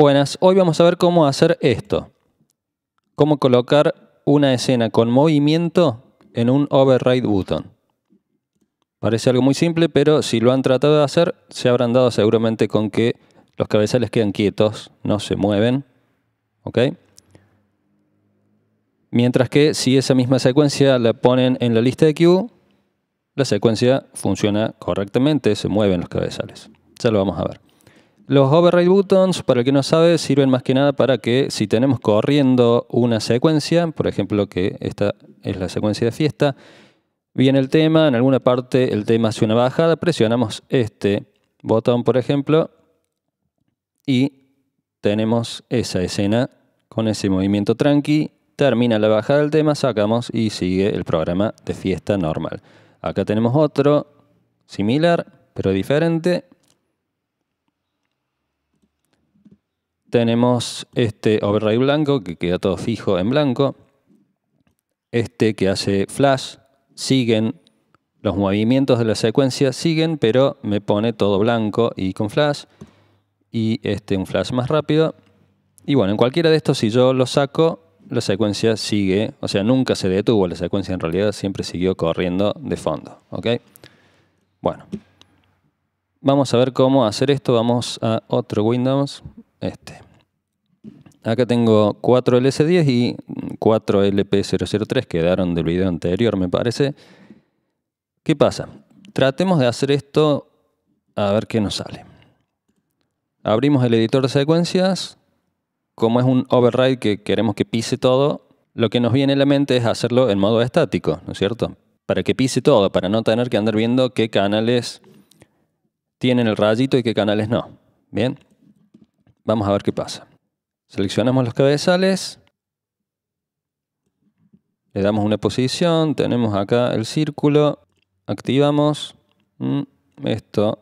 Buenas, hoy vamos a ver cómo hacer esto. Cómo colocar una escena con movimiento en un override button. Parece algo muy simple, pero si lo han tratado de hacer, se habrán dado seguramente con que los cabezales quedan quietos, no se mueven. ¿Ok? Mientras que si esa misma secuencia la ponen en la lista de queue, la secuencia funciona correctamente, se mueven los cabezales. Ya lo vamos a ver. Los override buttons, para el que no sabe, sirven más que nada para que si tenemos corriendo una secuencia, por ejemplo que esta es la secuencia de fiesta, viene el tema, en alguna parte el tema hace una bajada, presionamos este botón, por ejemplo, y tenemos esa escena con ese movimiento tranqui, termina la bajada del tema, sacamos y sigue el programa de fiesta normal. Acá tenemos otro similar, pero diferente, Tenemos este override blanco que queda todo fijo en blanco. Este que hace flash. Siguen los movimientos de la secuencia, siguen, pero me pone todo blanco y con flash. Y este un flash más rápido. Y bueno, en cualquiera de estos, si yo lo saco, la secuencia sigue, o sea, nunca se detuvo la secuencia, en realidad siempre siguió corriendo de fondo. ¿Ok? Bueno, vamos a ver cómo hacer esto. Vamos a otro Windows. Este. Acá tengo 4 LS10 y 4 LP003 que quedaron del video anterior, me parece. ¿Qué pasa? Tratemos de hacer esto a ver qué nos sale. Abrimos el editor de secuencias. Como es un override que queremos que pise todo, lo que nos viene a la mente es hacerlo en modo estático, ¿no es cierto? Para que pise todo, para no tener que andar viendo qué canales tienen el rayito y qué canales no. Bien. Vamos a ver qué pasa. Seleccionamos los cabezales. Le damos una posición. Tenemos acá el círculo. Activamos. Mm, esto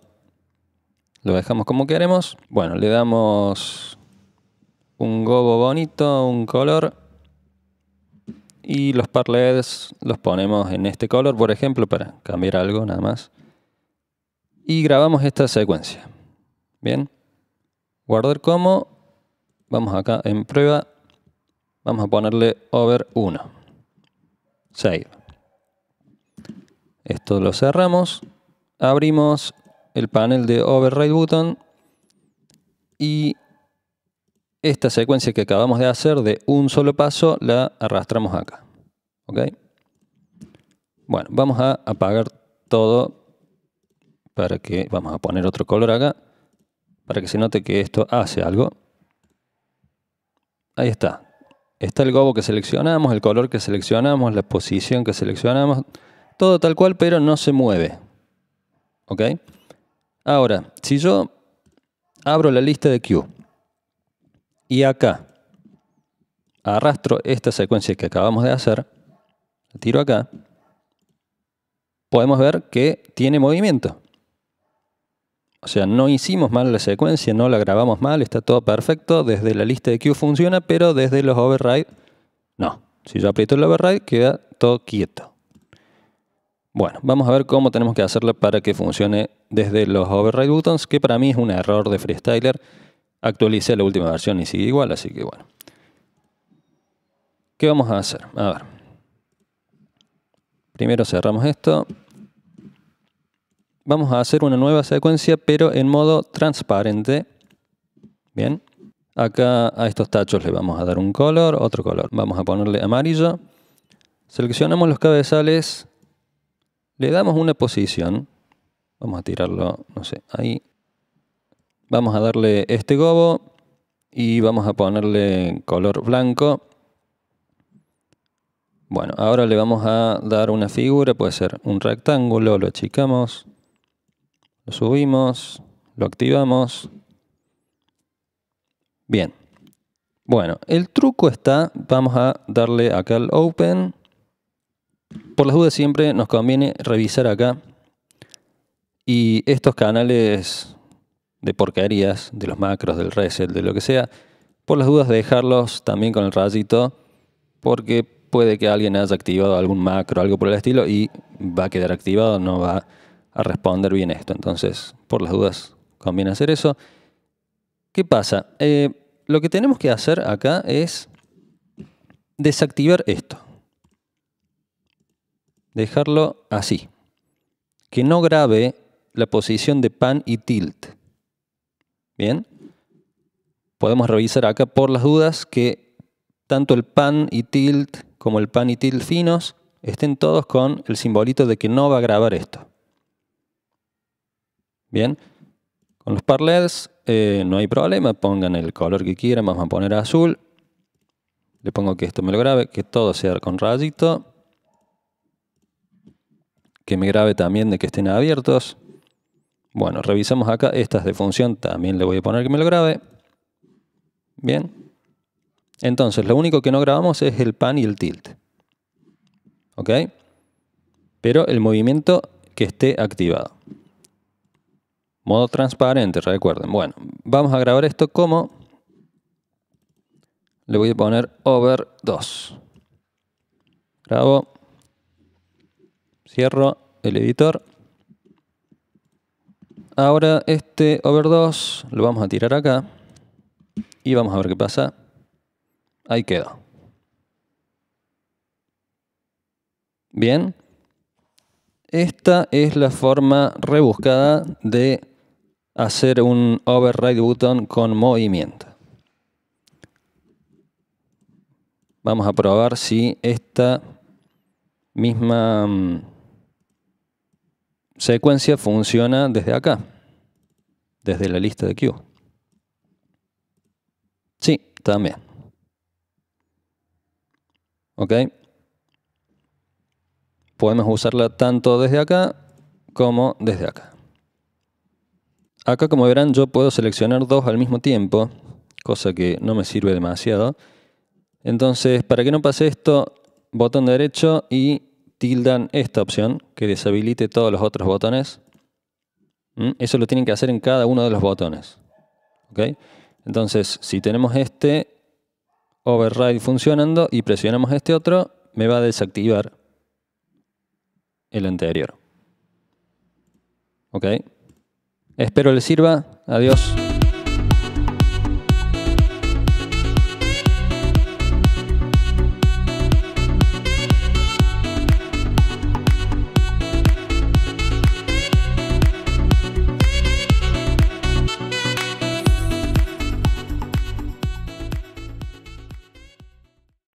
lo dejamos como queremos. Bueno, le damos un gobo bonito, un color. Y los par LEDs los ponemos en este color, por ejemplo, para cambiar algo nada más. Y grabamos esta secuencia. Bien. Guardar como. Vamos acá en prueba. Vamos a ponerle over 1. Save. Esto lo cerramos. Abrimos el panel de override button. Y esta secuencia que acabamos de hacer de un solo paso la arrastramos acá. ¿Ok? Bueno, vamos a apagar todo para que... Vamos a poner otro color acá para que se note que esto hace algo. Ahí está. Está el gobo que seleccionamos, el color que seleccionamos, la posición que seleccionamos, todo tal cual, pero no se mueve. ¿Ok? Ahora, si yo abro la lista de Q y acá arrastro esta secuencia que acabamos de hacer, la tiro acá, podemos ver que tiene movimiento. O sea, no hicimos mal la secuencia, no la grabamos mal, está todo perfecto, desde la lista de Q funciona, pero desde los override, no. Si yo aprieto el override, queda todo quieto. Bueno, vamos a ver cómo tenemos que hacerlo para que funcione desde los override buttons, que para mí es un error de Freestyler. Actualicé la última versión y sigue igual, así que bueno. ¿Qué vamos a hacer? A ver. Primero cerramos esto vamos a hacer una nueva secuencia, pero en modo transparente. Bien. Acá a estos tachos le vamos a dar un color, otro color. Vamos a ponerle amarillo. Seleccionamos los cabezales. Le damos una posición. Vamos a tirarlo, no sé, ahí. Vamos a darle este gobo y vamos a ponerle color blanco. Bueno, ahora le vamos a dar una figura, puede ser un rectángulo, lo achicamos. Lo subimos, lo activamos. Bien. Bueno, el truco está, vamos a darle acá al Open. Por las dudas siempre nos conviene revisar acá. Y estos canales de porquerías, de los macros, del reset, de lo que sea, por las dudas dejarlos también con el rayito, porque puede que alguien haya activado algún macro, algo por el estilo, y va a quedar activado, no va a responder bien esto. Entonces, por las dudas, conviene hacer eso. ¿Qué pasa? Eh, lo que tenemos que hacer acá es desactivar esto. Dejarlo así. Que no grabe la posición de pan y tilt. Bien. Podemos revisar acá por las dudas que tanto el pan y tilt como el pan y tilt finos estén todos con el simbolito de que no va a grabar esto. Bien, con los parleds eh, no hay problema, pongan el color que quieran, vamos a poner azul. Le pongo que esto me lo grabe, que todo sea con rayito. Que me grabe también de que estén abiertos. Bueno, revisamos acá, estas de función también le voy a poner que me lo grabe. Bien. Entonces, lo único que no grabamos es el pan y el tilt. ¿Ok? Pero el movimiento que esté activado. Modo transparente, recuerden. Bueno, vamos a grabar esto como... Le voy a poner over 2. Grabo. Cierro el editor. Ahora este over 2 lo vamos a tirar acá. Y vamos a ver qué pasa. Ahí quedó. Bien. Esta es la forma rebuscada de hacer un override button con movimiento. Vamos a probar si esta misma mm, secuencia funciona desde acá, desde la lista de queue. Sí, también. ¿Ok? Podemos usarla tanto desde acá como desde acá. Acá como verán yo puedo seleccionar dos al mismo tiempo, cosa que no me sirve demasiado. Entonces, para que no pase esto, botón derecho y tildan esta opción que deshabilite todos los otros botones. ¿Mm? Eso lo tienen que hacer en cada uno de los botones. ¿Okay? Entonces, si tenemos este override funcionando y presionamos este otro, me va a desactivar el anterior. Espero les sirva. Adiós.